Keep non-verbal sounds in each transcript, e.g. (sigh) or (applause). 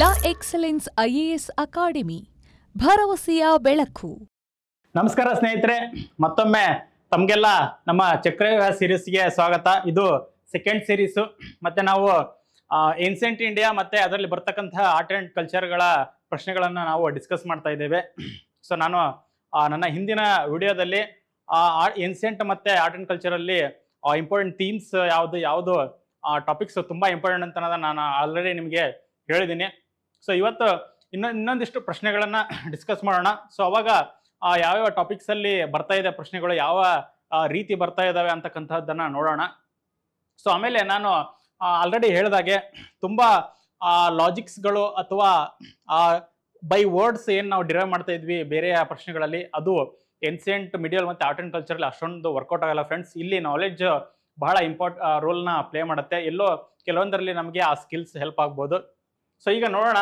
ಲಾ excellence IAS academy ಭರವಸೆಯ ಬೆಳಕು ನಮಸ್ಕಾರ ಸ್ನೇಹಿತರೆ ಮತ್ತೊಮ್ಮೆ ತಮಗೆಲ್ಲ ನಮ್ಮ ಚಕ್ರವ್ಯೂಹ ಸೀರೀಸ್ಗೆ ಸ್ವಾಗತ ಇದು ಸೆಕೆಂಡ್ ಸೀರೀಸು ಮತ್ತು ನಾವು ಏನ್ಸೆಂಟ್ ಇಂಡಿಯಾ ಮತ್ತು ಅದರಲ್ಲಿ ಬರ್ತಕ್ಕಂತಹ ಆರ್ಟ್ ಆ್ಯಂಡ್ ಕಲ್ಚರ್ಗಳ ಪ್ರಶ್ನೆಗಳನ್ನು ನಾವು ಡಿಸ್ಕಸ್ ಮಾಡ್ತಾ ಇದ್ದೇವೆ ಸೊ ನಾನು ನನ್ನ ಹಿಂದಿನ ವಿಡಿಯೋದಲ್ಲಿ ಏನ್ಸೆಂಟ್ ಮತ್ತು ಆರ್ಟ್ ಆ್ಯಂಡ್ ಕಲ್ಚರಲ್ಲಿ ಇಂಪಾರ್ಟೆಂಟ್ ಥೀಮ್ಸ್ ಯಾವುದು ಯಾವುದು ಟಾಪಿಕ್ಸ್ ತುಂಬ ಇಂಪಾರ್ಟೆಂಟ್ ಅಂತ ನಾನು ಆಲ್ರೆಡಿ ನಿಮಗೆ ಹೇಳಿದ್ದೀನಿ ಸೊ ಇವತ್ತು ಇನ್ನೊಂದು ಇನ್ನೊಂದಿಷ್ಟು ಪ್ರಶ್ನೆಗಳನ್ನು ಡಿಸ್ಕಸ್ (coughs) ಮಾಡೋಣ ಸೊ ಅವಾಗ ಯಾವ್ಯಾವ ಟಾಪಿಕ್ಸಲ್ಲಿ ಬರ್ತಾ ಇದೆ ಪ್ರಶ್ನೆಗಳು ಯಾವ ರೀತಿ ಬರ್ತಾ ಇದ್ದಾವೆ ಅಂತಕ್ಕಂಥದ್ದನ್ನು ನೋಡೋಣ ಸೊ ಆಮೇಲೆ ನಾನು ಆಲ್ರೆಡಿ ಹೇಳಿದಾಗೆ ತುಂಬ ಲಾಜಿಕ್ಸ್ಗಳು ಅಥವಾ ಬೈ ವರ್ಡ್ಸ್ ಏನು ನಾವು ಡಿರೈವ್ ಮಾಡ್ತಾ ಇದ್ವಿ ಬೇರೆ ಪ್ರಶ್ನೆಗಳಲ್ಲಿ ಅದು ಎನ್ಸೆಂಟ್ ಮಿಡಿಯಲ್ ಮತ್ತು ಆರ್ಟ್ ಆ್ಯಂಡ್ ಕಲ್ಚರಲ್ಲಿ ಅಷ್ಟೊಂದು ವರ್ಕೌಟ್ ಆಗಲ್ಲ ಫ್ರೆಂಡ್ಸ್ ಇಲ್ಲಿ ನಾಲೆಜ್ ಬಹಳ ಇಂಪಾರ್ಟ್ ರೋಲ್ನ ಪ್ಲೇ ಮಾಡುತ್ತೆ ಎಲ್ಲೋ ಕೆಲವೊಂದರಲ್ಲಿ ನಮಗೆ ಆ ಸ್ಕಿಲ್ಸ್ ಹೆಲ್ಪ್ ಆಗ್ಬೋದು ಸೊ ಈಗ ನೋಡೋಣ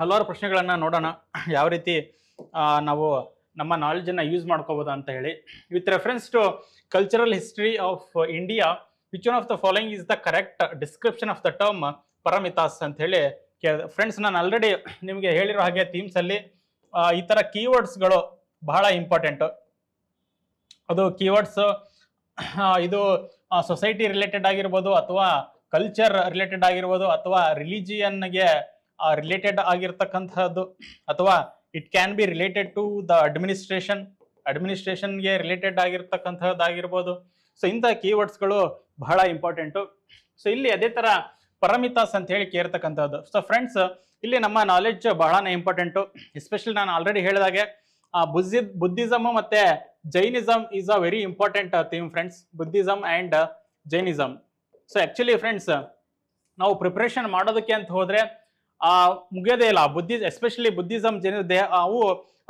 ಹಲವಾರು ಪ್ರಶ್ನೆಗಳನ್ನು ನೋಡೋಣ ಯಾವ ರೀತಿ ನಾವು ನಮ್ಮ ನಾಲೆಜನ್ನು ಯೂಸ್ ಮಾಡ್ಕೋಬೋದು ಅಂತ ಹೇಳಿ with reference to cultural history of India which one of the following is the correct description of the term ಪರಮಿತಾಸ್ ಅಂತ ಹೇಳಿ ಕೇಳಿದೆ ಫ್ರೆಂಡ್ಸ್ ನಾನು ಆಲ್ರೆಡಿ ನಿಮಗೆ ಹೇಳಿರೋ ಹಾಗೆ ಥೀಮ್ಸಲ್ಲಿ ಈ ಥರ ಕೀವರ್ಡ್ಸ್ಗಳು ಬಹಳ ಇಂಪಾರ್ಟೆಂಟು ಅದು ಕೀವರ್ಡ್ಸ್ ಇದು ಸೊಸೈಟಿ ರಿಲೇಟೆಡ್ ಆಗಿರ್ಬೋದು ಅಥವಾ ಕಲ್ಚರ್ ರಿಲೇಟೆಡ್ ಆಗಿರ್ಬೋದು ಅಥವಾ ರಿಲಿಜಿಯನ್ಗೆ ರಿಲೇಟೆಡ್ ಆಗಿರ್ತಕ್ಕಂಥದ್ದು ಅಥವಾ it can be related to the administration ಅಡ್ಮಿನಿಸ್ಟ್ರೇಷನ್ಗೆ ರಿಲೇಟೆಡ್ ಆಗಿರ್ಬೋದು ಸೊ ಇಂಥ ಕೀವರ್ಡ್ಸ್ಗಳು ಬಹಳ ಇಂಪಾರ್ಟೆಂಟು ಸೊ ಇಲ್ಲಿ ಅದೇ ಥರ ಪರಮಿತಾಸ್ ಅಂತ ಹೇಳಿ ಕೇರ್ತಕ್ಕಂಥದ್ದು ಸೊ ಫ್ರೆಂಡ್ಸ್ ಇಲ್ಲಿ ನಮ್ಮ ನಾಲೆಡ್ಜ್ ಬಹಳನೇ ಇಂಪಾರ್ಟೆಂಟು ಎಸ್ಪೆಷಲಿ ನಾನು ಆಲ್ರೆಡಿ ಹೇಳಿದಾಗೆ ಬುದ್ಧಿ ಬುದ್ಧಿಸಮ್ ಮತ್ತು Jainism is a very important theme friends Buddhism and Jainism so actually friends ನಾವು ಪ್ರಿಪ್ರೇಷನ್ ಮಾಡೋದಕ್ಕೆ ಅಂತ ಹೋದರೆ ಆ ಮುಗಿಯೋದೇ ಇಲ್ಲ ಬುದ್ಧಿ ಎಸ್ಪೆಷಲಿ ಬುದ್ಧಿಸಮ್ ಜನ ದೇಹ ಅವು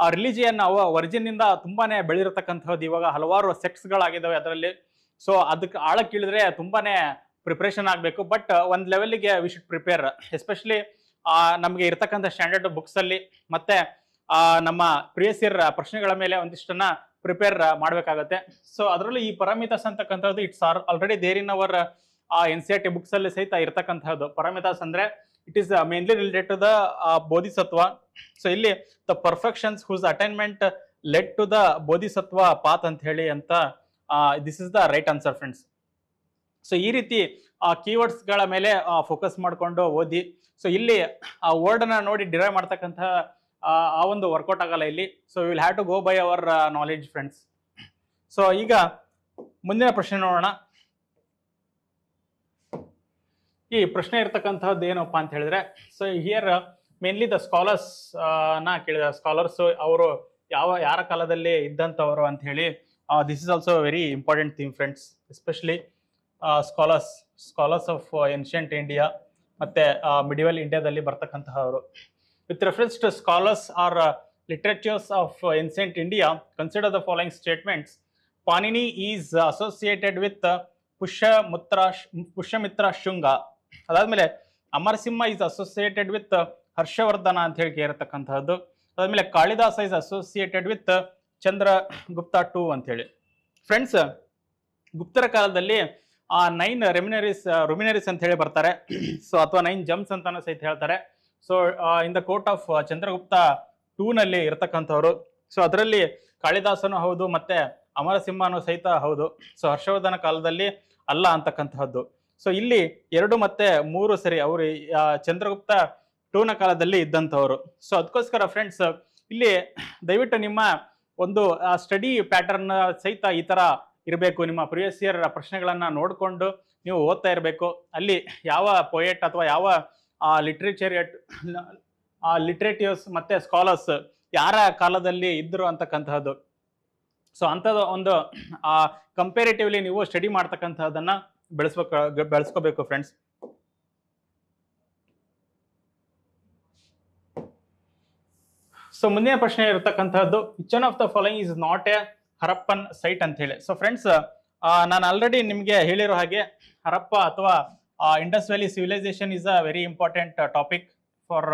ಆ ರಿಲಿಜಿಯನ್ ಅವು ಒರಿಜಿನಿಂದ ತುಂಬಾ ಬೆಳೆದಿರತಕ್ಕಂಥದ್ದು ಇವಾಗ ಹಲವಾರು ಸೆಕ್ಟ್ಸ್ಗಳಾಗಿದ್ದಾವೆ ಅದರಲ್ಲಿ ಸೊ ಅದಕ್ಕೆ ಆಳಕ್ಕೆ ಆಳಕ್ಕಿಳಿದ್ರೆ ತುಂಬಾ ಪ್ರಿಪ್ರೇಷನ್ ಆಗಬೇಕು ಬಟ್ ಒಂದು ಲೆವೆಲ್ಗೆ ವಿ ಶುಡ್ ಪ್ರಿಪೇರ್ ಎಸ್ಪೆಷಲಿ ನಮಗೆ ಇರತಕ್ಕಂಥ ಸ್ಟ್ಯಾಂಡರ್ಡ್ ಬುಕ್ಸಲ್ಲಿ ಮತ್ತು ನಮ್ಮ ಪ್ರಿಯಸಿಯರ್ ಪ್ರಶ್ನೆಗಳ ಮೇಲೆ ಒಂದಿಷ್ಟನ್ನು ಪ್ರಿಪೇರ್ ಮಾಡಬೇಕಾಗತ್ತೆ ಸೊ ಅದರಲ್ಲೂ ಈ ಪರಮಿತಸ್ ಅಂತಕ್ಕಂಥದ್ದು it's are already there in our ಆ N C R T books ಅಲ್ಲಿ ಸಹಿತ ಇರತಕ್ಕಂತಹದ್ದು ಪರಮಿತಾಸ್ ಅಂದ್ರೆ it is mainly related to the Bodhisattva so ಇಲ್ಲಿ the perfections whose attainment led to the Bodhisattva path ಅಂತ ಹೇಳಿ ಅಂತ this is the right answer friends so ಈ ರೀತಿ ಕೀವರ್ಡ್ಸ್ಗಳ ಮೇಲೆ ಫೋಕಸ್ ಮಾಡಿಕೊಂಡು ಓದಿ ಸೊ ಇಲ್ಲಿ ಆ ಅನ್ನ ನೋಡಿ ಡಿರೈವ್ ಮಾಡ್ತಕ್ಕಂಥ ಆ ಒಂದು ವರ್ಕೌಟ್ ಆಗಲ್ಲ ಇಲ್ಲಿ so will have to go by our knowledge friends so ಈಗ ಮುಂದಿನ ಪ್ರಶ್ನೆ ನೋಡೋಣ ಈ ಪ್ರಶ್ನೆ ಇರ್ತಕ್ಕಂಥದ್ದು ಏನಪ್ಪಾ ಅಂತ ಹೇಳಿದ್ರೆ so here mainly the scholars ನ ಕೇಳಿದ ಸ್ಕಾಲರ್ಸ್ ಅವರು ಯಾವ ಯಾರ ಕಾಲದಲ್ಲಿ ಇದ್ದಂಥವರು ಅಂತ ಹೇಳಿ this is also very important thing friends especially scholars scholars of ancient India ಮತ್ತೆ ಮಿಡಿವಲ್ ಇಂಡಿಯಾದಲ್ಲಿ ಬರ್ತಕ್ಕಂತಹವರು with reference to scholars or literatures of ancient India consider the following statements Panini is associated with Pushyamitra Pushyamitra Shunga ಅದಾದ್ಮೇಲೆ Amarasimha is associated with Harshavardhana ಅಂತ ಹೇಳಿ ಇರತಕ್ಕಂತಹದ್ದು ಅದಾದ್ಮೇಲೆ Kalidasa is associated with Chandragupta two ಅಂತ ಹೇಳಿ ಫ್ರೆಂಡ್ಸ್ ಗುಪ್ತರ ಕಾಲದಲ್ಲಿ ಆ ನೈನ್ ರೆಮಿನರೀಸ್ ರೊಮಿನರೀಸ್ ಅಂತ ಹೇಳಿ ಬರ್ತಾರೆ ಸೊ ಅಥವಾ ನೈನ್ ಜಮ್ಸ್ ಅಂತಲೂ ಸಹಿತ ಹೇಳ್ತಾರೆ so in the court of Chandragupta two ನಲ್ಲಿ ಇರತಕ್ಕಂಥವ್ರು ಸೊ ಅದರಲ್ಲಿ ಕಾಳಿದಾಸನು ಹೌದು ಮತ್ತೆ ಅಮರಸಿಂಹನೂ ಸಹಿತ ಹೌದು ಸೊ ಹರ್ಷವರ್ಧನ ಕಾಲದಲ್ಲಿ ಅಲ್ಲ ಅಂತಕ್ಕಂತಹದ್ದು ಸೊ ಇಲ್ಲಿ ಎರಡು ಮತ್ತೆ ಮೂರು ಸರಿ ಅವರು ಚಂದ್ರಗುಪ್ತ ಟೂನ ಕಾಲದಲ್ಲಿ ಇದ್ದಂಥವ್ರು ಸೊ ಅದಕ್ಕೋಸ್ಕರ ಫ್ರೆಂಡ್ಸ್ ಇಲ್ಲಿ ದಯವಿಟ್ಟು ನಿಮ್ಮ ಒಂದು ಸ್ಟಡಿ ಪ್ಯಾಟರ್ನ್ ಸಹಿತ ಈ ಥರ ಇರಬೇಕು ನಿಮ್ಮ ಪ್ರಿವಿಯಸ್ ಇಯರ್ ಪ್ರಶ್ನೆಗಳನ್ನು ನೋಡಿಕೊಂಡು ನೀವು ಓದ್ತಾ ಇರಬೇಕು ಅಲ್ಲಿ ಯಾವ ಪೊಯೆಟ್ ಅಥವಾ ಯಾವ ಆ ಲಿಟ್ರೇಟಿವ್ಸ್ ಮತ್ತು ಸ್ಕಾಲರ್ಸ್ ಯಾರ ಕಾಲದಲ್ಲಿ ಇದ್ದರು ಅಂತಕ್ಕಂತಹದ್ದು ಸೊ ಅಂಥದ್ದು ಒಂದು ಕಂಪೇರಿಟಿವ್ಲಿ ನೀವು ಸ್ಟಡಿ ಮಾಡ್ತಕ್ಕಂಥದ್ದನ್ನು ಬೆಳೆಸ್ಬೇಕು ಬೆಳೆಸ್ಕೋಬೇಕು ಫ್ರೆಂಡ್ಸ್ ಸೊ ಮುಂದಿನ ಪ್ರಶ್ನೆ ಇರತಕ್ಕಂತಹದ್ದು which of the following is not a Harappan site ಅಂತ ಹೇಳಿ ಸೊ ಫ್ರೆಂಡ್ಸ್ ನಾನು ಆಲ್ರೆಡಿ ನಿಮಗೆ ಹೇಳಿರೋ ಹಾಗೆ ಹರಪ್ಪ ಅಥವಾ Indus valley civilization is a very important topic for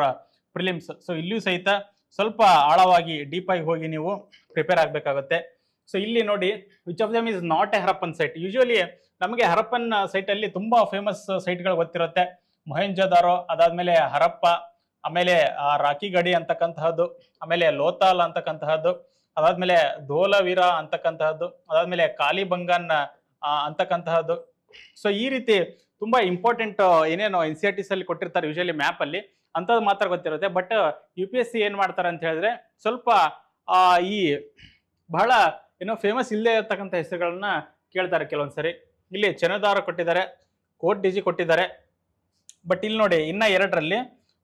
prelims so ಇಲ್ಲಿಯೂ ಸಹಿತ ಸ್ವಲ್ಪ ಆಳವಾಗಿ ಡೀಪ್ ಆಗಿ ಹೋಗಿ ನೀವು ಪ್ರಿಪೇರ್ ಆಗಬೇಕಾಗುತ್ತೆ ಸೊ ಇಲ್ಲಿ ನೋಡಿ which of them is not a Harappan site usually ನಮಗೆ ಹರಪ್ಪನ್ ಸೈಟ್ ಅಲ್ಲಿ ತುಂಬಾ ಫೇಮಸ್ ಸೈಟ್ಗಳು ಗೊತ್ತಿರುತ್ತೆ ಮೊಹೆಂಜದಾರೋ ಅದಾದ್ಮೇಲೆ ಹರಪ್ಪ ಆಮೇಲೆ ರಾಖಿ ಗಡಿ ಅಂತಕ್ಕಂತಹದ್ದು ಆಮೇಲೆ ಲೋತಾಲ್ ಅಂತಕ್ಕಂತಹದ್ದು ಅದಾದ್ಮೇಲೆ ಧೋಲವೀರ ಅಂತಕ್ಕಂತಹದ್ದು ಅದಾದ್ಮೇಲೆ ಕಾಲಿಬಂಗನ್ ಅಂತಕ್ಕಂತಹದ್ದು ಸೊ ಈ ರೀತಿ ತುಂಬಾ ಇಂಪಾರ್ಟೆಂಟ್ ಏನೇನು ಎನ್ ಸಿ ಆರ್ ಟಿ ಸಿ ಅಲ್ಲಿ ಕೊಟ್ಟಿರ್ತಾರೆ ಯೂಶಲಿ ಮ್ಯಾಪ್ ಅಲ್ಲಿ ಅಂಥದ್ದು ಮಾತ್ರ ಗೊತ್ತಿರುತ್ತೆ but U P S C ಏನು ಮಾಡ್ತಾರೆ ಅಂತ ಹೇಳಿದ್ರೆ ಸ್ವಲ್ಪ ಈ ಬಹಳ ಏನೋ ಫೇಮಸ್ ಇಲ್ಲದೆ ಇರತಕ್ಕಂಥ ಹೆಸರುಗಳನ್ನ ಕೇಳ್ತಾರೆ ಕೆಲವೊಂದ್ಸರಿ ಇಲ್ಲಿ ಚನದಾರ ಕೊಟ್ಟಿದ್ದಾರೆ ಕೋಟ್ ಡಿಜಿ ಕೊಟ್ಟಿದ್ದಾರೆ ಬಟ್ ಇಲ್ಲಿ ನೋಡಿ ಇನ್ನ ಎರಡರಲ್ಲಿ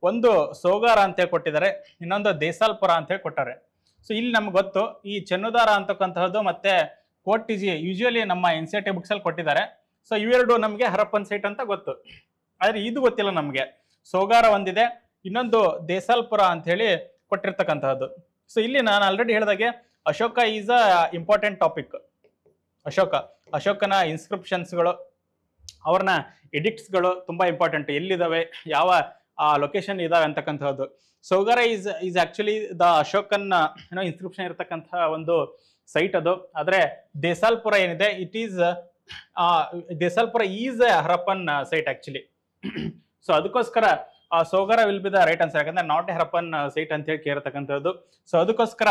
ಒಂದು ಸೋಗಾರ ಅಂತ ಹೇಳಿ ಕೊಟ್ಟಿದ್ದಾರೆ ಇನ್ನೊಂದು ದೇಸಾಲ್ಪುರ ಅಂತ ಹೇಳಿ ಕೊಟ್ಟಾರೆ ಸೊ ಇಲ್ಲಿ ನಮ್ಗೆ ಗೊತ್ತು ಈ ಚನ್ನದಾರ ಅಂತಕ್ಕಂತಹದ್ದು ಮತ್ತೆ ಕೋಟ್ ಡಿಜಿ ಯೂಶುವಲಿ ನಮ್ಮ ಎನ್ ಸಿ ಬುಕ್ಸ್ ಅಲ್ಲಿ ಕೊಟ್ಟಿದ್ದಾರೆ ಸೊ ಇವೆರಡು ನಮಗೆ ಹರಪ್ಪನ್ ಸೈಟ್ ಅಂತ ಗೊತ್ತು ಆದರೆ ಇದು ಗೊತ್ತಿಲ್ಲ ನಮಗೆ ಸೋಗಾರ ಒಂದಿದೆ ಇನ್ನೊಂದು ದೇಸಾಲ್ಪುರ ಅಂತ ಹೇಳಿ ಕೊಟ್ಟಿರ್ತಕ್ಕಂತಹದ್ದು ಸೊ ಇಲ್ಲಿ ನಾನು ಆಲ್ರೆಡಿ ಹೇಳಿದಾಗೆ Ashoka is a important topic Ashoka ಅಶೋಕನ ಇನ್ಸ್ಕ್ರಿಪ್ಷನ್ಸ್ಗಳು ಅವ್ರನ್ನ ಎಡಿಕ್ಟ್ಸ್ಗಳು ತುಂಬ ಇಂಪಾರ್ಟೆಂಟ್ ಎಲ್ಲಿದ್ದಾವೆ ಯಾವ ಆ ಲೊಕೇಶನ್ ಇದಾವೆ ಅಂತಕ್ಕಂಥದ್ದು Sohgaura is is actually the Ashokan ಏನೋ ಇನ್ಸ್ಕ್ರಿಪ್ಷನ್ ಇರತಕ್ಕಂಥ ಒಂದು ಸೈಟ್ ಅದು ಆದರೆ ದೇಸಾಲ್ಪುರ ಏನಿದೆ it is Desalpur is a Harappan site actually so ಅದಕ್ಕೋಸ್ಕರ Sohgaura will be the right answer ಯಾಕಂದ್ರೆ ನಾಟ್ ಎ ಹರಪನ್ ಸೈಟ್ ಅಂತ ಹೇಳಿ ಕೇಳತಕ್ಕಂಥದ್ದು ಸೊ ಅದಕ್ಕೋಸ್ಕರ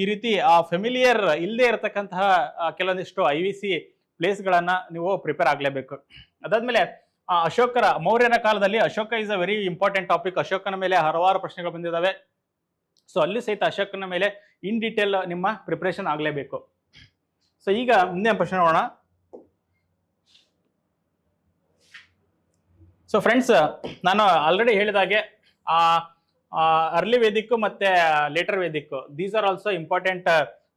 ಈ ರೀತಿ ಆ ಫೆಮಿಲಿಯರ್ ಇಲ್ಲದೆ ಇರತಕ್ಕಂತಹ ಕೆಲವೊಂದಿಷ್ಟು ಐ ವಿ ಸಿ ಪ್ಲೇಸ್ಗಳನ್ನ ನೀವು ಪ್ರಿಪೇರ್ ಆಗಲೇಬೇಕು ಅದಾದ್ಮೇಲೆ ಅಶೋಕರ ಮೌರ್ಯನ ಕಾಲದಲ್ಲಿ Ashoka is a very important topic ಅಶೋಕನ ಮೇಲೆ ಹಲವಾರು ಪ್ರಶ್ನೆಗಳು ಬಂದಿದ್ದಾವೆ ಸೊ ಅಲ್ಲಿ ಸಹಿತ ಅಶೋಕನ ಮೇಲೆ ಇನ್ ಡೀಟೇಲ್ ನಿಮ್ಮ ಪ್ರಿಪ್ರೇಷನ್ ಆಗಲೇಬೇಕು ಸೊ ಈಗ ಮುಂದೆ ಪ್ರಶ್ನೆ ನೋಡೋಣ ಸೊ ಫ್ರೆಂಡ್ಸ್ ನಾನು ಆಲ್ರೆಡಿ ಹೇಳಿದಾಗೆ ಅರ್ಲಿ ವೇದಿಕ್ಕು ಮತ್ತೆ later Vedic these are also important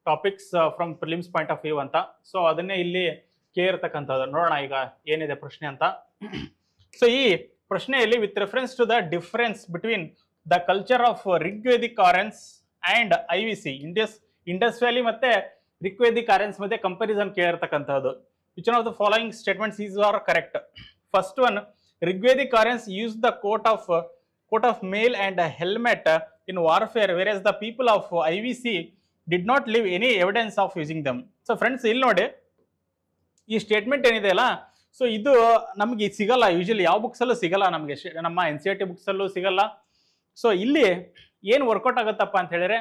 topics from prelims point of view ಅಂತ ಸೊ ಅದನ್ನೇ ಇಲ್ಲಿ ಕೆ ನೋಡೋಣ ಈಗ ಏನಿದೆ ಪ್ರಶ್ನೆ ಅಂತ ಸೊ ಈ ಪ್ರಶ್ನೆಯಲ್ಲಿ with reference to the difference between the culture of Rigvedic Aryans and I V C Indus Indus valley ಮತ್ತೆ ರಿಕ್ವೇದಿಕ್ ಆರೆನ್ಸ್ ಮಧ್ಯೆ ಕಂಪ್ಯಾರಿಸನ್ ಕೇಳಿರ್ತಕ್ಕಂಥದ್ದು which of the following statements is are correct first one Rigvedic Aryans use the coat of coat of mail and helmet in warfare whereas the people of I V C did not leave any evidence of using them so friends ಇಲ್ಲಿ ನೋಡಿ ಈ statement ಏನಿದೆ ಅಲ್ಲ so ಇದು ನಮಗೆ ಸಿಗಲ್ಲ usually ಯಾವ ಬುಕ್ಸಲ್ಲೂ ಸಿಗಲ್ಲ ನಮಗೆ ನಮ್ಮ ಎನ್ ಸಿ ಆರ್ ಟಿ ಬುಕ್ಸಲ್ಲೂ ಸಿಗಲ್ಲ ಸೊ ಇಲ್ಲಿ ಏನು ವರ್ಕೌಟ್ ಆಗುತ್ತಪ್ಪ ಅಂತ ಹೇಳಿದ್ರೆ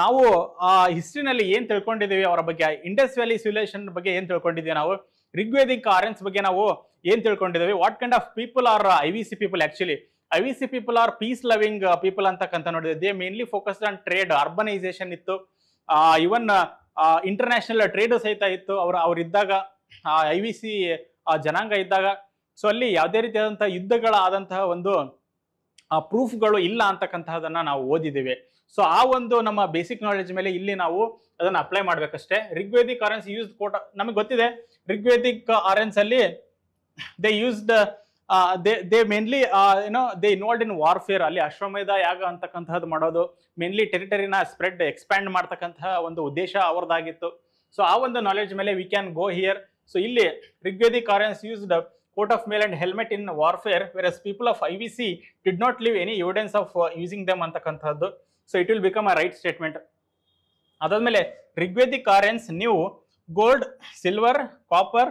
ನಾವು ಆ ಹಿಸ್ಟ್ರಿನಲ್ಲಿ ಏನು ತಿಳ್ಕೊಂಡಿದ್ದೀವಿ ಅವರ ಬಗ್ಗೆ ಇಂಡಸ್ ವ್ಯಾಲಿ ಸಿವಿಲೈಸೇಷನ್ ಬಗ್ಗೆ ಏನು ತಿಳ್ಕೊಂಡಿದ್ದೀವಿ ನಾವು ರಿಗ್ವೇದಿಕ್ ಆರೆನ್ಸ್ ಬಗ್ಗೆ ನಾವು ಏನು ತಿಳ್ಕೊಂಡಿದ್ದೀವಿ what kind of people are I V C people actually I V C people are peace loving people ಅಂತಕ್ಕಂಥ ನೋಡಿದ್ವಿ they mainly focused on trade urbanization ಇತ್ತು ಇವನ್ ಇಂಟರ್ನ್ಯಾಷನಲ್ ಟ್ರೇಡು ಸಹಿತ ಇತ್ತು ಅವ್ರು ಇದ್ದಾಗ ಐ ವಿ ಸಿ ಆ ಜನಾಂಗ ಇದ್ದಾಗ ಸೊ ಅಲ್ಲಿ ಯಾವುದೇ ರೀತಿಯಾದಂತಹ ಯುದ್ಧಗಳ ಆದಂತಹ ಒಂದು ಪ್ರೂಫ್ಗಳು ಇಲ್ಲ ಅಂತಕ್ಕಂತಹದನ್ನ ನಾವು ಓದಿದ್ದೀವಿ ಸೊ ಆ ಒಂದು ನಮ್ಮ ಬೇಸಿಕ್ ನಾಲೆಜ್ ಮೇಲೆ ಇಲ್ಲಿ ನಾವು ಅದನ್ನ ಅಪ್ಲೈ ಮಾಡ್ಬೇಕಷ್ಟೇ ರಿಗ್ವೇದಿಕ್ ಆರೆನ್ಸ್ ಯೂಸ್ ಕೋಟ ನಮಗೆ ಗೊತ್ತಿದೆ ರಿಗ್ವೇದಿಕ್ ಆರೆನ್ಸ್ ಅಲ್ಲಿ they used they they mainly ಏನೋ ದೇ ಇನ್ವಾಲ್ಡ್ ಇನ್ ವಾರ್ಫೇರ್ ಅಲ್ಲಿ ಅಶ್ವಮೇಧ ಯಾಗ ಅಂತಕ್ಕಂಥದ್ದು ಮಾಡೋದು ಮೇನ್ಲಿ ಟೆರಿಟರಿನ ಸ್ಪ್ರೆಡ್ ಎಕ್ಸ್ಪ್ಯಾಂಡ್ ಮಾಡ್ತಕ್ಕಂತಹ ಒಂದು ಉದ್ದೇಶ ಅವ್ರದ್ದಾಗಿತ್ತು ಸೊ ಆ ಒಂದು ನಾಲೆಜ್ ಮೇಲೆ we can go here so ಇಲ್ಲಿ Rigvedic used coat of mail and helmet in warfare whereas people of I V C not not leave any evidence of using them ಅಂತಕ್ಕಂಥದ್ದು. So it will become right right statement ಅದಾದ್ಮೇಲೆ Rigvedic Aryans ನೀವು gold silver copper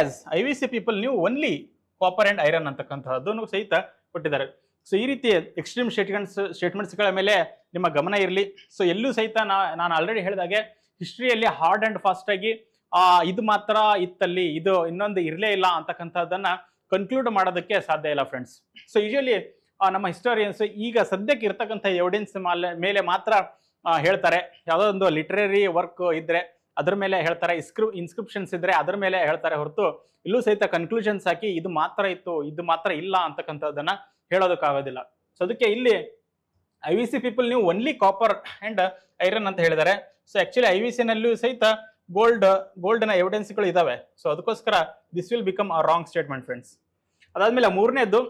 as I V C people ನೀವು only copper and iron ಅಂತಕ್ಕಂಥದ್ದು ಸಹಿತ ಕೊಟ್ಟಿದ್ದಾರೆ so ಈ ರೀತಿ extreme statements ಸ್ಟೇಟ್ಮೆಂಟ್ಸ್ಗಳ ಮೇಲೆ ನಿಮ್ಮ ಗಮನ ಇರಲಿ ಸೊ ಎಲ್ಲೂ ಸಹಿತ ನಾನು ಆಲ್ರೆಡಿ ಹೇಳಿದಾಗೆ ಹಿಸ್ಟ್ರಿಯಲ್ಲಿ ಹಾರ್ಡ್ ಆ್ಯಂಡ್ ಫಾಸ್ಟಾಗಿ ಆ ಇದು ಮಾತ್ರ ಇತ್ತಲ್ಲಿ ಇದು ಇನ್ನೊಂದು ಇರಲೇ ಇಲ್ಲ ಅಂತಕ್ಕಂಥದ್ದನ್ನ ಕನ್ಕ್ಲೂಡ್ ಮಾಡೋದಕ್ಕೆ ಸಾಧ್ಯ ಇಲ್ಲ ಫ್ರೆಂಡ್ಸ್ ಸೊ ಯೂಶಲಿ ನಮ್ಮ ಹಿಸ್ಟೋರಿಯನ್ಸ್ ಈಗ ಸದ್ಯಕ್ಕೆ ಇರ್ತಕ್ಕಂಥ ಎವಿಡೆನ್ಸ್ ಮೇಲೆ ಮಾತ್ರ ಹೇಳ್ತಾರೆ ಯಾವುದೋ ಒಂದು ಲಿಟ್ರರಿ ವರ್ಕ್ ಇದ್ರೆ ಅದ್ರ ಮೇಲೆ ಹೇಳ್ತಾರೆ ಇಸ್ಕ್ರಿ ಇನ್ಸ್ಕ್ರಿಪ್ಷನ್ಸ್ ಇದ್ರೆ ಅದ್ರ ಮೇಲೆ ಹೇಳ್ತಾರೆ ಹೊರತು ಇಲ್ಲೂ ಸಹಿತ ಕನ್ಕ್ಲೂಷನ್ಸ್ ಹಾಕಿ ಇದು ಮಾತ್ರ ಇತ್ತು ಇದು ಮಾತ್ರ ಇಲ್ಲ ಅಂತಕ್ಕಂಥದ್ದನ್ನ ಹೇಳೋದಕ್ಕಾಗೋದಿಲ್ಲ ಸೊ ಅದಕ್ಕೆ ಇಲ್ಲಿ ಐ ವಿ ಸಿ ಪೀಪಲ್ ನೀವು ಓನ್ಲಿ ಕಾಪರ್ ಅಂಡ್ ಐರನ್ ಅಂತ ಹೇಳಿದ್ದಾರೆ ಸೊ ಆಕ್ಚುಲಿ ಐ ವಿ ಸಿನಲ್ಲೂ ಸಹಿತ ಗೋಲ್ಡ್ ಗೋಲ್ಡ್ನ ಎವಿಡೆನ್ಸ್ಗಳು ಇದ್ದಾವೆ ಸೊ ಅದಕ್ಕೋಸ್ಕರ this will become a wrong statement friends ಅದಾದಮೇಲೆ ಮೂರನೇದು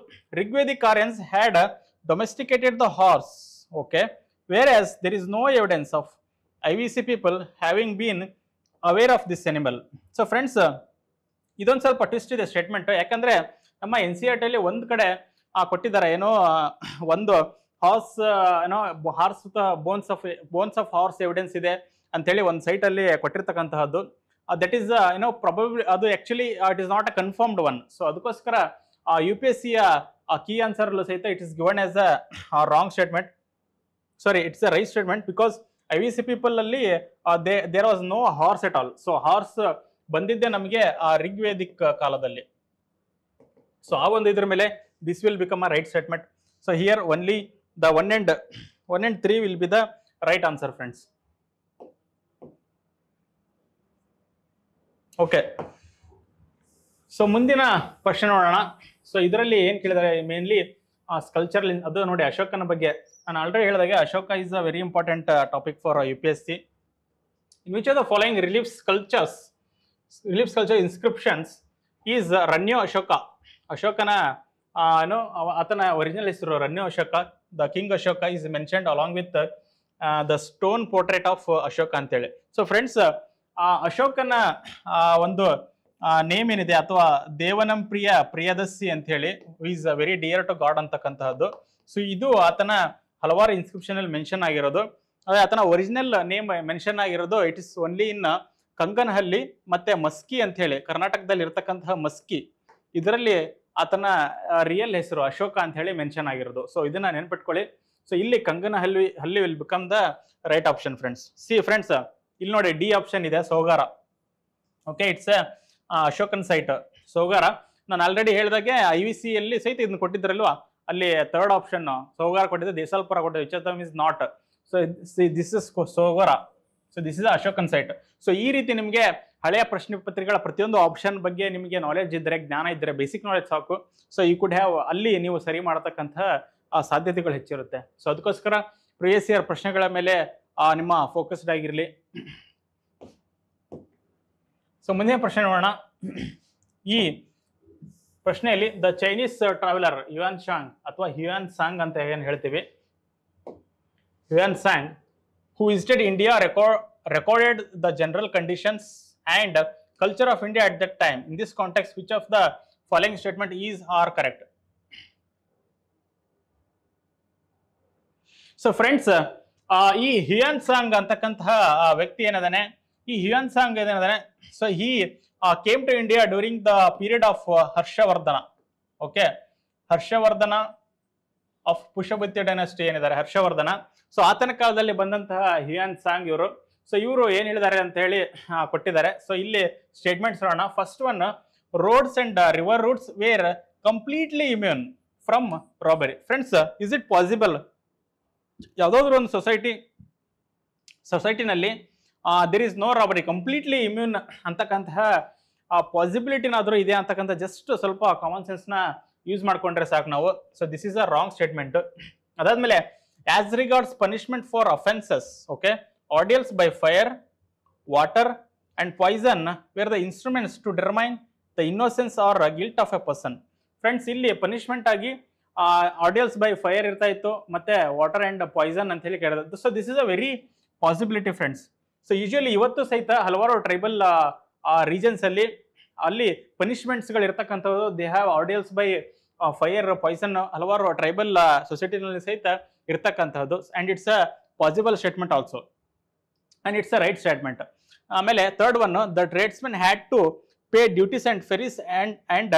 Rigvedic Aryans had domesticated the horse okay whereas there is no evidence of I V C people having been aware of this animal so friends ಇದೊಂದು ಸ್ವಲ್ಪ twist ಇದೆ statement ಯಾಕಂದರೆ ನಮ್ಮ N C R e ಟಿಯಲ್ಲಿ ಒಂದು ಕಡೆ ಕೊಟ್ಟಿದ್ದಾರೆ ಏನೋ ಒಂದು ಹಾರ್ಸ್ ಏನೋ horse bones of bones of horse evidence ಇದೆ ಹೇಳಿ ಒಂದು ಸೈಟಲ್ಲಿ ಕೊಟ್ಟಿರ್ತಕ್ಕಂತಹದ್ದು ದಟ್ ಈಸ್ ಏನೋ ಪ್ರಾಬಬ್ಲಿ ಅದು actually it is not a confirmed one so ಅದಕ್ಕೋಸ್ಕರ ಯು ಪಿ ಎಸ್ ಸಿಯ ಕೀ ಆನ್ಸರ್ಲ್ಲೂ ಸಹಿತ it is given as a wrong statement sorry it's a right statement because I V C people ಅಲ್ಲಿ they there was no horse at all so horse ಬಂದಿದ್ದೆ ನಮಗೆ ರಿಗ್ವೇದಿಕ್ ಕಾಲದಲ್ಲಿ so ಆ ಒಂದು ಇದ್ರ ಮೇಲೆ this will become a right statement so here only the one and one and three will be the right answer friends okay so ಮುಂದಿನ question ನೋಡೋಣ so ಇದರಲ್ಲಿ ಏನ್ ಕೇಳಿದ್ದಾರೆ ಮೇನ್ಲಿ ಸ್ಕಲ್ಚರ್ಲಿ ಅದು ನೋಡಿ ಅಶೋಕನ ಬಗ್ಗೆ ನಾನು ಆಲ್ರೆಡಿ ಹೇಳಿದಾಗೆ Ashoka is a very important topic for U P S C in which are the following relief sculptures relief sculpture inscriptions is Ranyo Ashoka ಅಶೋಕನ ಏನು ಆತನ ಒರಿಜಿನಲ್ ಹೆಸರು Ranyo Ashoka the king Ashoka is mentioned along with the stone portrait of Ashoka ಅಂತೇಳಿ so friends ಆ ಅಶೋಕನ ಒಂದು name ಏನಿದೆ ಅಥವಾ ದೇವನಂ ಪ್ರಿಯ ಪ್ರಿಯದಸ್ಸಿ ಅಂತ ಹೇಳಿ is a very dear to god ಅಂತಕ್ಕಂತಹದ್ದು ಸೊ ಇದು ಆತನ ಹಲವಾರು ಇನ್ಸ್ಕ್ರಿಪ್ಷನ್ ಅಲ್ಲಿ ಮೆನ್ಷನ್ ಆಗಿರೋದು ಅದೇ ಆತನ ಒರಿಜಿನಲ್ ನೇಮ್ ಮೆನ್ಷನ್ ಆಗಿರೋದು it is only in Kanaganahalli ಮತ್ತೆ ಮಸ್ಕಿ ಅಂತ ಹೇಳಿ ಕರ್ನಾಟಕದಲ್ಲಿ ಇರತಕ್ಕಂತಹ ಮಸ್ಕಿ ಇದರಲ್ಲಿ ಆತನ ರಿಯಲ್ ಹೆಸರು ಅಶೋಕ ಅಂತ ಹೇಳಿ ಮೆನ್ಷನ್ ಆಗಿರೋದು ಸೊ ಇದನ್ನ ನೆನ್ಪಿಟ್ಕೊಳ್ಳಿ ಸೊ ಇಲ್ಲಿ ಕಂಗನಹಳ್ಳಿ ಹಳ್ಳಿ will become the right option friends see friends ಇಲ್ಲಿ ನೋಡಿ ಡಿ ಆಪ್ಷನ್ ಇದೆ Sohgaura okay it's Ashokan site Sohgaura ನಾನು ಆಲ್ರೆಡಿ ಹೇಳಿದಾಗೆ ಐ ವಿ ಸಿ ಅಲ್ಲಿ ಸಹಿತ ಇದನ್ನು ಕೊಟ್ಟಿದ್ರಲ್ವಾ ಅಲ್ಲಿ ಥರ್ಡ್ ಆಪ್ಷನ್ ಸೌಗಾರ ಕೊಟ್ಟಿದೆ ದೇಸಾಲ್ಪುರ ಕೊಟ್ಟಿದೆ which is not so this is Sohgaura so this is Ashokan site so ಈ ರೀತಿ ನಿಮಗೆ ಹಳೆಯ ಪ್ರಶ್ನೆ ಪತ್ರಿಕೆಗಳ ಪ್ರತಿಯೊಂದು ಆಪ್ಷನ್ ಬಗ್ಗೆ ನಿಮಗೆ ನಾಲೆಜ್ ಇದ್ದರೆ ಜ್ಞಾನ ಇದ್ದರೆ ಬೇಸಿಕ್ ನಾಲೆಜ್ ಸಾಕು ಸೊ ಈ ಕುಡ್ ಹ್ಯಾವ್ ಅಲ್ಲಿ ನೀವು ಸರಿ ಮಾಡತಕ್ಕಂತಹ ಸಾಧ್ಯತೆಗಳು ಹೆಚ್ಚಿರುತ್ತೆ ಸೊ ಅದಕ್ಕೋಸ್ಕರ ಪ್ರಿಯಸ್ ಇಯರ್ ಪ್ರಶ್ನೆಗಳ ಮೇಲೆ ನಿಮ್ಮ ಫೋಕಸ್ಡ್ ಆಗಿರಲಿ ಸೊ ಮುಂದಿನ ಪ್ರಶ್ನೆ ನೋಡೋಣ ಈ ಪ್ರಶ್ನೆಯಲ್ಲಿ the Chinese traveller Xuanzang ಅಥವಾ ಹ್ಯುಯಾನ್ ಸಾಂಗ್ ಅಂತ ಏನು ಹೇಳ್ತೀವಿ Hiuen Tsang who visited India record recorded the general conditions and culture of India at that time in this context which of the following statement is are correct so friends ಈ Hiuen Tsang ಅಂತಕ್ಕಂತಹ ವ್ಯಕ್ತಿ ಏನಿದಾನೆ ಈ Hiuen Tsang ಏನದಾನೆ so ಈ came to India during the period of Harshavardhana okay Harshavardhana of Pushyabhuti dynasty ಏನಿದ್ದಾರೆ Harshavardhana so ಆತನ ಕಾಲದಲ್ಲಿ ಬಂದಂತಹ ಹಿಯಾನ್ ಸಾಂಗ್ ಇವರು ಸೊ ಇವರು ಏನ್ ಹೇಳಿದ್ದಾರೆ ಅಂತ ಹೇಳಿ ಕೊಟ್ಟಿದ್ದಾರೆ ಸೊ ಇಲ್ಲಿ ಸ್ಟೇಟ್ಮೆಂಟ್ಸ್ ನೋಡೋಣ first one roads and river routes were completely immune from robbery friends is it possible ಯಾವುದಾದ್ರೂ ಒಂದು ಸೊಸೈಟಿ ಸೊಸೈಟಿನಲ್ಲಿ there is no robbery completely immune ಅಂತಕ್ಕಂತಹ ಪಾಸಿಬಿಲಿಟಿನಾದರೂ ಇದೆ ಅಂತಕ್ಕಂಥ ಜಸ್ಟ್ ಸ್ವಲ್ಪ ಕಾಮನ್ ಸೆನ್ಸ್ನ ಯೂಸ್ ಮಾಡಿಕೊಂಡ್ರೆ ಸಾಕು ನಾವು so this is a wrong statement ಅದಾದ್ಮೇಲೆ as regards punishment for offences okay ordeals by fire water and poison were the instruments to determine the innocence or guilt of a person friends ಇಲ್ಲಿ punishment ಆಗಿ ordeals by fire ಇರ್ತಾ ಇತ್ತು ಮತ್ತೆ water and Poisson ಅಂತ ಹೇಳಿ ಕೇಳಿದ್ರು so this is a very possibility friends so usually ಇವತ್ತು ಸಹಿತ ಹಲವಾರು ಟ್ರೈಬಲ್ ರೀಜನ್ಸ್ ಅಲ್ಲಿ ಅಲ್ಲಿ ಗಳು ಇರ್ತಕ್ಕಂಥದ್ದು they have ordeals by fire poison ಹಲವಾರು ಟ್ರೈಬಲ್ ಸೊಸೈಟಿನಲ್ಲಿ ಸಹಿತ ಇರ್ತಕ್ಕಂಥದ್ದು and it's a possible statement also and it's a right statement ಆಮೇಲೆ third one the men had to pay duties and ferries and and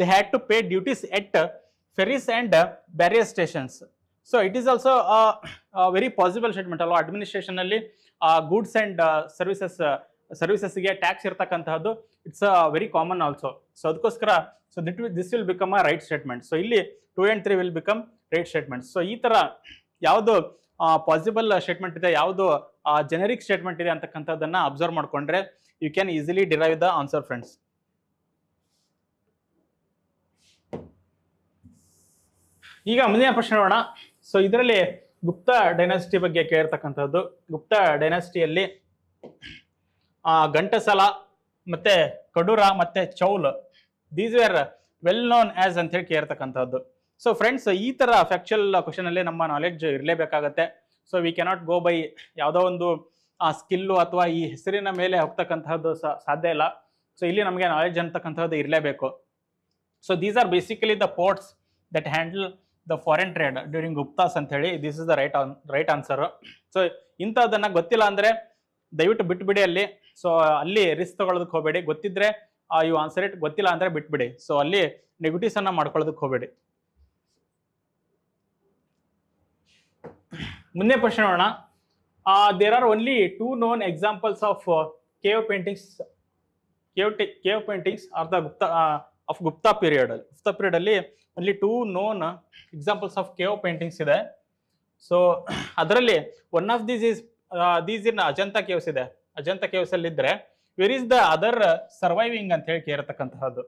they had to pay duties at ferries and barrier stations so it is also very possible statement ಅಲ್ವಾ administration ಅಲ್ಲಿ uh, goods and uh, services ಸರ್ವಿಸಸ್ಗೆ uh, tax ಇರ್ತಕ್ಕಂತಹದ್ದು it's a very common also so ಅದಕ್ಕೋಸ್ಕರ so that this will become a right statement so ಇಲ್ಲಿ two and three will become right statement so ಈ ತರ ಯಾವುದು possible statement ಇದೆ ಯಾವುದು generic statement ಇದೆ ಅಂತಕ್ಕಂಥದ್ದನ್ನು ಅಬ್ಸರ್ವ್ ಮಾಡಿಕೊಂಡ್ರೆ you can easily derive the answer friends ಈಗ ಮುಂದಿನ ಪ್ರಶ್ನೆ ನೋಡೋಣ ಸೊ ಇದರಲ್ಲಿ ಗುಪ್ತ ಡೈನಾಸಿಟಿ ಬಗ್ಗೆ ಕೇಳಿರ್ತಕ್ಕಂಥದ್ದು ಗುಪ್ತ ಆ ಗಂಟಸಲ ಮತ್ತೆ ಕಡೂರ ಮತ್ತೆ Chaul these were well known as ಅಂತ ಹೇಳಿ ಕೇಳ್ತಕ್ಕಂಥದ್ದು ಸೊ ಫ್ರೆಂಡ್ಸ್ ಈ ತರ ಫ್ಯಾಕ್ಚುಯಲ್ ಕ್ವಶನ್ ಅಲ್ಲಿ ನಮ್ಮ ನಾಲೆಡ್ಜ್ ಇರಲೇಬೇಕಾಗತ್ತೆ so we cannot go by ಯಾವುದೋ ಒಂದು ಆ ಸ್ಕಿಲ್ಲು ಅಥವಾ ಈ ಹೆಸರಿನ ಮೇಲೆ ಹೋಗ್ತಕ್ಕಂತಹದ್ದು ಸಾಧ್ಯ ಇಲ್ಲ ಸೊ ಇಲ್ಲಿ ನಮಗೆ ನಾಲೆಡ್ಜ್ ಅಂತಕ್ಕಂಥದ್ದು ಇರಲೇಬೇಕು so these are basically the ports that handle the foreign trade during Guptas ಅಂತ ಹೇಳಿ this is the right right answer so ಇಂಥದ್ದನ್ನು ಗೊತ್ತಿಲ್ಲ ಅಂದ್ರೆ ದಯವಿಟ್ಟು ಬಿಟ್ಬಿಡಿ ಅಲ್ಲಿ ಸೊ ಅಲ್ಲಿ ರಿಸ್ಕ್ ತಗೊಳ್ಳೋದಕ್ಕೆ ಹೋಗಬೇಡಿ ಗೊತ್ತಿದ್ರೆ ಯು ಆನ್ಸರ್ ಇಟ್ ಗೊತ್ತಿಲ್ಲ ಅಂದ್ರೆ ಬಿಟ್ಬಿಡಿ ಸೊ ಅಲ್ಲಿ ನೆಗೆಟಿವ್ಸ್ ಅನ್ನ ಮಾಡ್ಕೊಳ್ಳೋದಕ್ಕೆ ಹೋಗಬೇಡಿ ಮುಂದೆ ಪ್ರಶ್ನೆ ನೋಡೋಣ there are only two known examples of cave paintings cave cave paintings ಅರ್ಧ ಗುಪ್ತ ಆಫ್ ಗುಪ್ತಾ ಪೀರಿಯಡ್ ಅಲ್ಲಿ ಗುಪ್ತಾ ಪೀರಿಯಡ್ ಅಲ್ಲಿ ಅಲ್ಲಿ two known examples of cave paintings ಇದೆ ಸೊ (clears throat) ಅದರಲ್ಲಿ one of these is these in Ajanta caves ಇದೆ ಅಜಂತ ಕೇವ್ಸ್ ಅಲ್ಲಿ ಇದ್ರೆ where is the other surviving ಅಂತ ಹೇಳಿ ಕೇಳಿರ್ತಕ್ಕಂತಹದ್ದು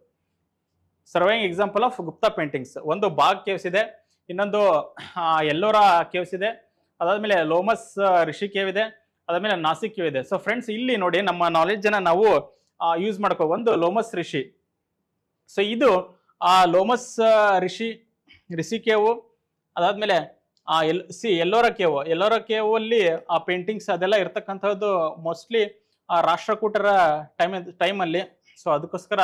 surviving example of Gupta paintings ಒಂದು ಬಾಗ್ ಕೇವ್ಸ್ ಇದೆ ಇನ್ನೊಂದು ಎಲ್ಲೋರ ಕೇವ್ಸ್ ಇದೆ ಅದಾದ್ಮೇಲೆ ಲೋಮಸ್ ರಿಷಿ ಕೇವ್ ಇದೆ ಅದಾದ್ಮೇಲೆ ನಾಸಿಕ್ ಕೇವ್ ಇದೆ ಸೊ ಫ್ರೆಂಡ್ಸ್ ಇಲ್ಲಿ ನೋಡಿ ನಮ್ಮ ನಾಲೆಡ್ಜ್ ನಾವು ಯೂಸ್ ಮಾಡ್ಕೋ ಒಂದು ಲೋಮಸ್ ರಿಷಿ ಸೊ ಇದು ಆ ಲೋಮಸ್ ರಿಷಿ ಕೇವು ಅದಾದ್ಮೇಲೆ ಆ L C Ellora cave Ellora ಅಲ್ಲಿ ಆ ಪೇಂಟಿಂಗ್ಸ್ ಅದೆಲ್ಲ ಇರ್ತಕ್ಕಂಥದ್ದು ಮೋಸ್ಟ್ಲಿ ಆ ರಾಷ್ಟ್ರಕೂಟರ ಟೈಮ್ ಟೈಮಲ್ಲಿ ಸೊ ಅದಕ್ಕೋಸ್ಕರ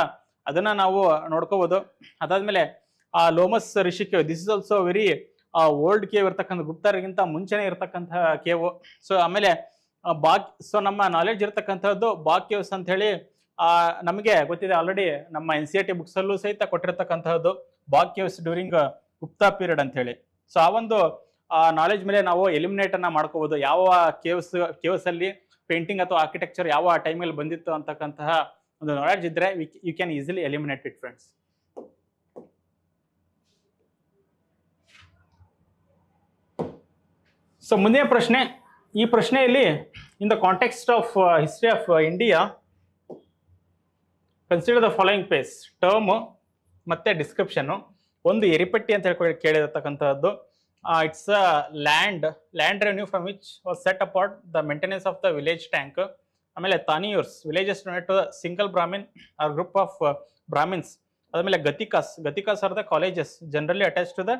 ಅದನ್ನು ನಾವು ನೋಡ್ಕೋಬೋದು ಅದಾದಮೇಲೆ ಆ Lomas Rishi cave this is also very ಆ ಓಲ್ಡ್ ಕೇವ್ ಇರ್ತಕ್ಕಂಥ ಗುಪ್ತರಿಗಿಂತ ಮುಂಚೆನೇ ಇರತಕ್ಕಂಥ ಕೇವು ಸೊ ಆಮೇಲೆ ಬಾಕ್ ಸೊ ನಮ್ಮ ನಾಲೆಡ್ಜ್ ಇರ್ತಕ್ಕಂಥದ್ದು ಬಾಕ್ ಕೇವ್ಸ್ ಅಂತ ಹೇಳಿ ನಮಗೆ ಗೊತ್ತಿದೆ ಆಲ್ರೆಡಿ ನಮ್ಮ N C R T books ಅಲ್ಲೂ ಸಹಿತ Bagh caves during Gupta period ಅಂತ ಹೇಳಿ ಸೊ ಆ ಒಂದು ನಾಲೆಜ್ ಮೇಲೆ ನಾವು ಎಲಿಮಿನೇಟ್ ಅನ್ನ ಮಾಡ್ಕೋಬಹುದು ಯಾವ ಕೇವ್ಸ್ ಕೇವ್ಸ್ ಅಲ್ಲಿ ಪೇಂಟಿಂಗ್ ಅಥವಾ ಆರ್ಕಿಟೆಕ್ಚರ್ ಯಾವ ಟೈಮಲ್ಲಿ ಬಂದಿತ್ತು ಅಂತಕ್ಕಂತಹ ಒಂದು ನಾಲೆಜ್ ಇದ್ರೆ you can easily eliminate it friends so ಮುಂದಿನ ಪ್ರಶ್ನೆ ಈ ಪ್ರಶ್ನೆಯಲ್ಲಿ in the context of history of India consider the following pairs term ಮತ್ತು ಡಿಸ್ಕ್ರಿಪ್ಷನ್ನು ಒಂದು ಎರಿಪಟ್ಟಿ ಅಂತ ಹೇಳ್ಕೊಂಡು ಕೇಳಿರತಕ್ಕಂಥದ್ದು it's a land land revenue from which was set apart the maintenance of the village tank ಆಮೇಲೆ taniyurs villages donate single Brahmin R group of Brahmins ಅದಮೇಲೆ ghatikas ghatikas are the colleges generally attach to the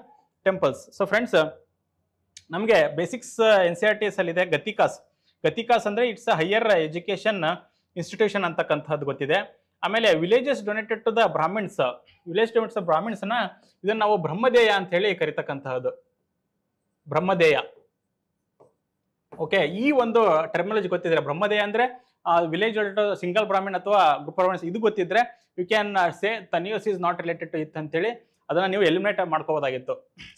temples so friends ನಮಗೆ basics N C R T S ಅಲ್ಲಿದೆ ಗತಿಕಾಸ್ ಗತಿಕಾಸ್ ಅಂದರೆ it's a higher education institution ಅಂತಕ್ಕಂಥದ್ದು ಗೊತ್ತಿದೆ ಆಮೇಲೆ villages donated to the Brahmins village donates ಬ್ರಾಹ್ಮಿಣ್ಸ್ನ ಇದನ್ನು ನಾವು ಬ್ರಹ್ಮದೇಯ ಅಂತ ಹೇಳಿ ಕರಿತಕ್ಕಂತಹದ್ದು ಬ್ರಹ್ಮದೇಯ ಓಕೆ ಈ ಒಂದು ಟರ್ಮಿನಾಲಜಿ ಗೊತ್ತಿದ್ರೆ ಬ್ರಹ್ಮದೇಯ ಅಂದ್ರೆ ವಿಲೇಜ್ ಸಿಂಗಲ್ ಬ್ರಾಹ್ಮಿಣ್ ಅಥವಾ ಗ್ರೂಪ್ ಬ್ರಾಹ್ಮಿಣ್ಸ್ ಇದು ಗೊತ್ತಿದ್ರೆ you can say taniyurs is not related to it ಅಂತೇಳಿ ಅದನ್ನ ನೀವು ಎಲಿಮಿನೇಟ್ ಮಾಡ್ಕೋಬೋದಾಗಿತ್ತು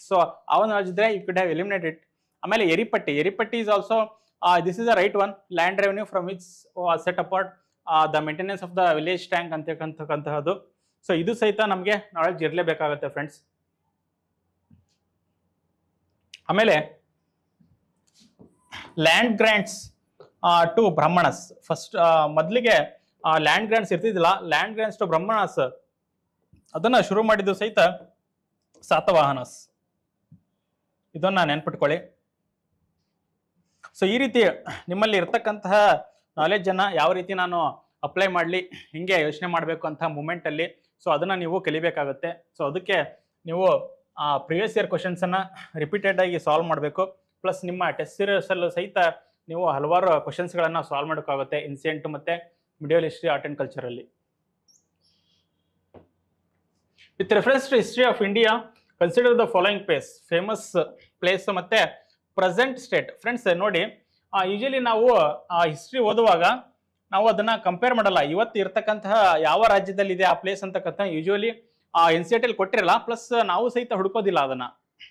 ಸೊ ಅವನ್ ಇದ್ರೆ ಯು ಕುಡ್ ಎಲಿಮಿನೇಟ್ ಇಟ್ ಆಮೇಲೆ eripatti eripatti is also this is a right one land revenue from which set apart the maintenance of the village tank ಅಂತಕ್ಕಂತಕ್ಕಂತಹದ್ದು so ಇದು ಸಹಿತ ನಮಗೆ ನಾಲೆಡ್ಜ್ ಇರಲೇಬೇಕಾಗುತ್ತೆ ಫ್ರೆಂಡ್ಸ್ ಆಮೇಲೆ land grants to Brahmanas first ಮೊದಲಿಗೆ ಲ್ಯಾಂಡ್ ಗ್ರ್ಯಾಂಟ್ಸ್ ಇರ್ತಿದ್ದಿಲ್ಲ land grants to Brahmanas ಅದನ್ನ ಶುರು ಮಾಡಿದ್ದು ಸಹಿತ ಸಾತವಾಹನಸ್ ಇದನ್ನ ನೆನ್ಪಿಟ್ಕೊಳ್ಳಿ ಸೊ ಈ ರೀತಿ ನಿಮ್ಮಲ್ಲಿ ಇರ್ತಕ್ಕಂತಹ ನಾಲೇಜನ್ನು ಯಾವ ರೀತಿ ನಾನು ಅಪ್ಲೈ ಮಾಡಲಿ ಹಿಂಗೆ ಯೋಚನೆ ಮಾಡಬೇಕು ಅಂತ ಮೂಮೆಂಟಲ್ಲಿ ಸೊ ಅದನ್ನು ನೀವು ಕಲಿಬೇಕಾಗುತ್ತೆ ಸೊ ಅದಕ್ಕೆ ನೀವು ಪ್ರಿವಿಯಸ್ ಇಯರ್ ಕ್ವಶನ್ಸನ್ನು ರಿಪೀಟೆಡಾಗಿ ಸಾಲ್ವ್ ಮಾಡಬೇಕು ಪ್ಲಸ್ ನಿಮ್ಮ ಟೆಸ್ಟ್ ಅಲ್ಲೂ ಸಹಿತ ನೀವು ಹಲವಾರು ಕ್ವಶನ್ಸ್ಗಳನ್ನು ಸಾಲ್ವ್ ಮಾಡೋಕ್ಕಾಗುತ್ತೆ ಇನ್ಸೆಂಟ್ ಮತ್ತು ಮಿಡಿಯಲ್ ಹಿಸ್ಟ್ರಿ ಆರ್ಟ್ ಆ್ಯಂಡ್ ಕಲ್ಚರಲ್ಲಿ with reference to history of India consider the following place famous place ಮತ್ತು ಪ್ರೆಸೆಂಟ್ ಸ್ಟೇಟ್ ಫ್ರೆಂಡ್ಸ್ ನೋಡಿ ಯೂಶಲಿ ನಾವು ಆ ಹಿಸ್ಟ್ರಿ ಓದುವಾಗ ನಾವು ಅದನ್ನ ಕಂಪೇರ್ ಮಾಡಲ್ಲ ಇವತ್ತು ಇರ್ತಕ್ಕಂತಹ ಯಾವ ರಾಜ್ಯದಲ್ಲಿ ಇದೆ ಆ ಪ್ಲೇಸ್ ಅಂತಕ್ಕಂಥ ಯೂಶುವಲಿ ಆ ಎನ್ ಸಿ ಕೊಟ್ಟಿರಲ್ಲ ಪ್ಲಸ್ ನಾವು ಸಹಿತ ಹುಡುಕೋದಿಲ್ಲ ಅದನ್ನ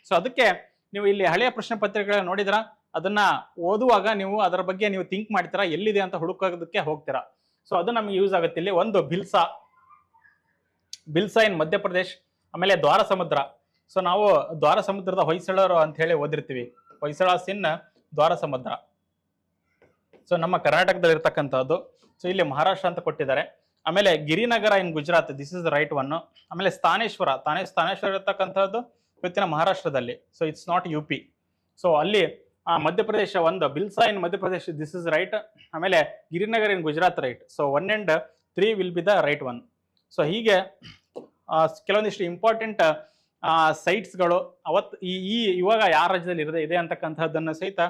ಸೊ ಅದಕ್ಕೆ ನೀವು ಇಲ್ಲಿ ಹಳೆಯ ಪ್ರಶ್ನೆ ಪತ್ರಿಕೆಗಳನ್ನ ನೋಡಿದ್ರ ಅದನ್ನ ಓದುವಾಗ ನೀವು ಅದರ ಬಗ್ಗೆ ನೀವು ಥಿಂಕ್ ಮಾಡ್ತೀರಾ ಎಲ್ಲಿದೆ ಅಂತ ಹುಡುಕೋದಕ್ಕೆ ಹೋಗ್ತೀರಾ ಸೊ ಅದು ನಮ್ಗೆ ಯೂಸ್ ಆಗುತ್ತೆ ಇಲ್ಲಿ ಒಂದು ಬಿಲ್ಸಾ ಬಿಲ್ಸಾ ಇನ್ ಮಧ್ಯಪ್ರದೇಶ್ ಆಮೇಲೆ ದ್ವಾರ ಸಮುದ್ರ ಸೊ ನಾವು ದ್ವಾರ ಸಮುದ್ರದ ಹೊಯ್ಸಳರು ಅಂತ ಹೇಳಿ ಓದಿರ್ತೀವಿ ಹೊಯ್ಸಳ ಸಿನ್ ದ್ವಾರ ಸಮುದ್ರ ಸೊ ನಮ್ಮ ಕರ್ನಾಟಕದಲ್ಲಿ ಇರ್ತಕ್ಕಂಥದ್ದು ಸೊ ಇಲ್ಲಿ ಮಹಾರಾಷ್ಟ್ರ ಅಂತ ಕೊಟ್ಟಿದ್ದಾರೆ ಆಮೇಲೆ Girinagar in Gujarat this is the right one ಆಮೇಲೆ ಸ್ಥಾನೇಶ್ವರ ತಾನೇ ಸ್ಥಾನೇಶ್ವರ ಇರತಕ್ಕಂಥದ್ದು ಇವತ್ತಿನ ಮಹಾರಾಷ್ಟ್ರದಲ್ಲಿ so it's not U P so ಅಲ್ಲಿ ಮಧ್ಯಪ್ರದೇಶ ಒಂದು Bhilsa in Madhya Pradesh this is right ಆಮೇಲೆ Girinagar in Gujarat right so one and three will be the right one so ಹೀಗೆ ಕೆಲವೊಂದಿಷ್ಟು ಇಂಪಾರ್ಟೆಂಟ್ ಸೈಟ್ಸ್ಗಳು ಅವತ್ತು ಈ ಇವಾಗ ಯಾವ ರಾಜ್ಯದಲ್ಲಿ ಇರದೆ ಇದೆ ಅಂತಕ್ಕಂಥದ್ದನ್ನು ಸಹಿತ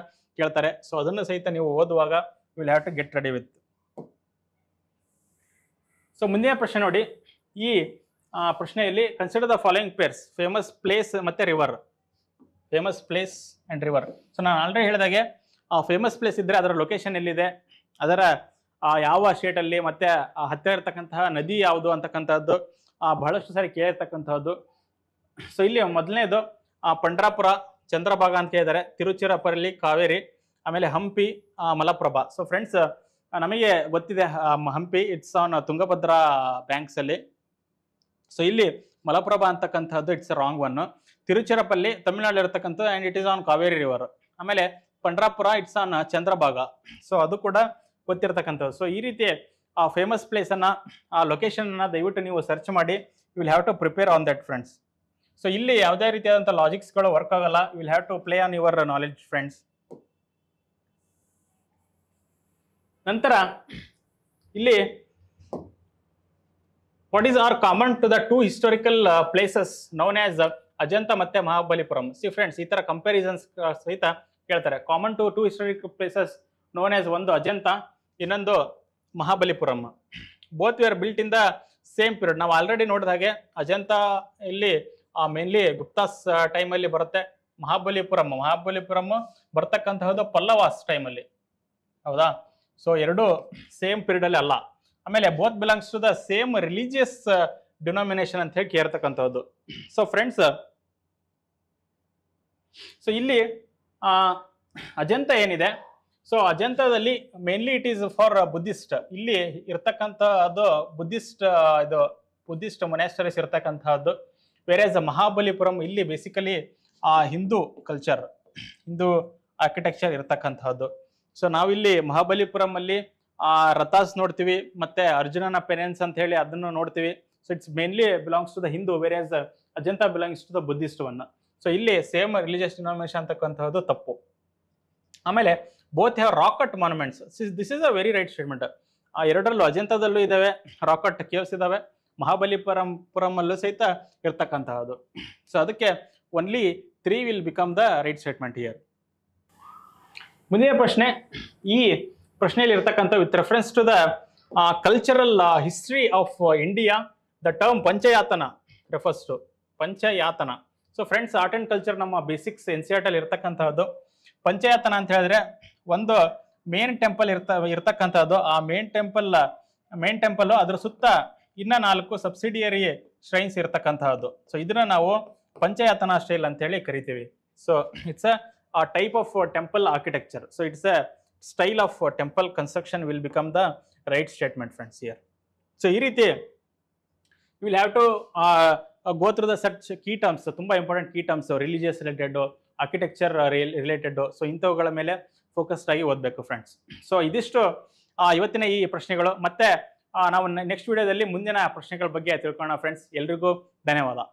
ಕೇಳ್ತಾರೆ ಸೊ ಅದನ್ನು ಸಹಿತ ನೀವು ಓದುವಾಗ will have to get ready with so ಮುಂದಿನ ಪ್ರಶ್ನೆ ನೋಡಿ ಈ ಪ್ರಶ್ನೆಯಲ್ಲಿ consider the following pairs famous place ಮತ್ತೆ river famous place and river so ನಾನು ಆಲ್ರೆಡಿ ಹೇಳಿದಾಗೆ ಆ ಫೇಮಸ್ ಪ್ಲೇಸ್ ಇದ್ದರೆ ಅದರ ಲೊಕೇಶನ್ ಎಲ್ಲಿದೆ ಅದರ ಯಾವ ಸ್ಟೇಟಲ್ಲಿ ಮತ್ತೆ ಹತ್ತಿರ ಇರತಕ್ಕಂತಹ ನದಿ ಯಾವುದು ಅಂತಕ್ಕಂಥದ್ದು ಬಹಳಷ್ಟು ಸಾರಿ ಕೇಳಿರ್ತಕ್ಕಂಥದ್ದು ಸೊ ಇಲ್ಲಿ ಮೊದಲನೇದು ಪಂಡ್ರಾಪುರ ಚಂದ್ರಭಾಗ ಅಂತ ಹೇಳಿದ್ದಾರೆ ತಿರುಚಿರಪಲ್ಲಿ ಕಾವೇರಿ ಆಮೇಲೆ ಹಂಪಿ ಮಲಪ್ರಭಾ ಸೊ ಫ್ರೆಂಡ್ಸ್ ನಮಗೆ ಗೊತ್ತಿದೆ ಹಂಪಿ ಇಟ್ಸ್ ಆನ್ ತುಂಗಭದ್ರಾ ಬ್ಯಾಂಕ್ಸಲ್ಲಿ ಸೊ ಇಲ್ಲಿ ಮಲಪ್ರಭಾ ಅಂತಕ್ಕಂಥದ್ದು it's wrong one Tiruchirappalli Tamil Nadu ಇರತಕ್ಕಂಥ and it is on Kaveri river ಆಮೇಲೆ Pandharpur it's on Chandrabhaga so ಅದು ಕೂಡ ಗೊತ್ತಿರತಕ್ಕಂಥದ್ದು ಸೊ ಈ ರೀತಿ ಆ ಫೇಮಸ್ ಪ್ಲೇಸನ್ನು ಆ ಲೊಕೇಶನ್ನ ದಯವಿಟ್ಟು ನೀವು ಸರ್ಚ್ ಮಾಡಿ you will have to prepare on that friends so ಇಲ್ಲಿ ಯಾವುದೇ ರೀತಿಯಾದಂಥ ಲಾಜಿಕ್ಸ್ಗಳು ವರ್ಕ್ ಆಗಲ್ಲ will have to play on your knowledge friends ನಂತರ ಇಲ್ಲಿ what is are common to the two historical places known as Ajanta ಮತ್ತೆ ಮಹಾಬಲಿಪುರಂ ಸಿ ಫ್ರೆಂಡ್ಸ್ ಈ ತರ ಕಂಪ್ಯಾರಿಸನ್ಸ್ uh, ಸಹಿತ ಕೇಳ್ತಾರೆ common to two historical places known as ಒಂದು ಅಜಂತ ಇನ್ನೊಂದು Mahabalipuram both we are built in the same period ನಾವು ಆಲ್ರೆಡಿ ನೋಡಿದ ಹಾಗೆ ಅಜಂತ ಇಲ್ಲಿ ಮೇನ್ಲಿ ಗುಪ್ತಾಸ್ ಟೈಮಲ್ಲಿ ಬರುತ್ತೆ ಮಹಾಬಲಿಪುರಂ ಮಹಾಬಲಿಪುರಂ ಬರ್ತಕ್ಕಂತಹದ್ದು ಪಲ್ಲವಾಸ್ ಟೈಮಲ್ಲಿ ಹೌದಾ ಸೊ ಎರಡು ಸೇಮ್ ಪೀರಿಯಡ್ ಅಲ್ಲಿ ಅಲ್ಲ ಆಮೇಲೆ both belongs to the same religious denomination ಅಂತ ಹೇಳಿ ಕೇರ್ತಕ್ಕಂಥದ್ದು ಸೊ ಫ್ರೆಂಡ್ಸ್ ಸೊ ಇಲ್ಲಿ ಅಜಂತ ಏನಿದೆ ಸೊ ಅಜಂತದಲ್ಲಿ mainly it is for Buddhist ಇಲ್ಲಿ ಇರ್ತಕ್ಕಂಥದ್ದು ಬುದ್ಧಿಸ್ಟ್ ಇದು ಬುದ್ಧಿಸ್ಟ್ ಮೊನ್ಯಾಸ್ಟರೀಸ್ ಇರ್ತಕ್ಕಂತಹದ್ದು ವೇರ್ ಆಸ್ ಮಹಾಬಲಿಪುರಂ ಇಲ್ಲಿ ಬೇಸಿಕಲಿ ಆ ಹಿಂದೂ ಕಲ್ಚರ್ ಹಿಂದೂ ಆರ್ಕಿಟೆಕ್ಚರ್ ಇರತಕ್ಕಂತಹದ್ದು ಸೊ ನಾವಿಲ್ಲಿ ಮಹಾಬಲಿಪುರಂ ಅಲ್ಲಿ ಆ ರಥಾಸ್ ನೋಡ್ತೀವಿ ಮತ್ತೆ ಅರ್ಜುನನ ಪೆನೆನ್ಸ್ ಅಂತ ಹೇಳಿ ಅದನ್ನು ನೋಡ್ತೀವಿ so it's mainly belongs to the Hindu where Ajanta belongs to the Buddhist one so ಇಲ್ಲಿ ಸೇಮ್ ರಿಲಿಜಿಯಸ್ ಡಿನಾಮಿನೇಷನ್ ಅಂತಕ್ಕಂಥದ್ದು ತಪ್ಪು ಆಮೇಲೆ both have rock cut monuments this is a very right statement ಆ ಎರಡರಲ್ಲೂ ಅಜಂತದಲ್ಲೂ ಇದಾವೆ ರಾಕಟ್ ಕೇವ್ಸ್ ಇದಾವೆ ಮಹಾಬಲಿಪುರಂ ಸಹಿತ ಇರ್ತಕ್ಕಂತಹದ್ದು ಸೊ ಅದಕ್ಕೆ only three will become the right statement here ಮುಂದಿನ ಪ್ರಶ್ನೆ ಈ ಪ್ರಶ್ನೆಯಲ್ಲಿ ಇರ್ತಕ್ಕಂಥ with reference to the cultural history of India the term panchayatana refers to panchayatana so friends art and culture ನಮ್ಮ ಬೇಸಿಕ್ಸ್ ಎನ್ ಸಿ ಆರ್ಟಲ್ಲಿ ಇರ್ತಕ್ಕಂಥದ್ದು ಪಂಚಯಾತನ ಅಂತ ಹೇಳಿದ್ರೆ ಒಂದು ಮೇನ್ ಟೆಂಪಲ್ ಇರ್ತ ಇರ್ತಕ್ಕಂಥದ್ದು ಆ ಮೇನ್ ಟೆಂಪಲ್ ಮೇನ್ ಟೆಂಪಲ್ ಅದ್ರ ಸುತ್ತ ಇನ್ನು ನಾಲ್ಕು ಸಬ್ಸಿಡಿಯರಿ ಶ್ರೈನ್ಸ್ ಇರತಕ್ಕಂತಹದ್ದು ಸೊ ಇದನ್ನ ನಾವು ಪಂಚಾಯತನ ಸ್ಟೈಲ್ ಅಂತ ಹೇಳಿ ಕರಿತೀವಿ so it's a type of temple architecture so it's a style of temple construction will become the right statement friends here so ಈ ರೀತಿ ವಿಲ್ ಹ್ಯಾವ್ ಟು ಗೋತ್ರದ ಸರ್ಚ್ ಕೀ ಟರ್ಮ್ಸ್ ತುಂಬ important key terms religious related architecture related so ಇಂಥವುಗಳ ಮೇಲೆ focused ಆಗಿ ಓದಬೇಕು friends so ಇದಿಷ್ಟು ಇವತ್ತಿನ ಈ ಪ್ರಶ್ನೆಗಳು ಮತ್ತೆ ನಾವು ನೆಕ್ಸ್ಟ್ ವಿಡಿಯೋದಲ್ಲಿ ಮುಂದಿನ ಪ್ರಶ್ನೆಗಳ ಬಗ್ಗೆ ತಿಳ್ಕೊಳ್ಳೋಣ ಫ್ರೆಂಡ್ಸ್ ಎಲ್ರಿಗೂ ಧನ್ಯವಾದ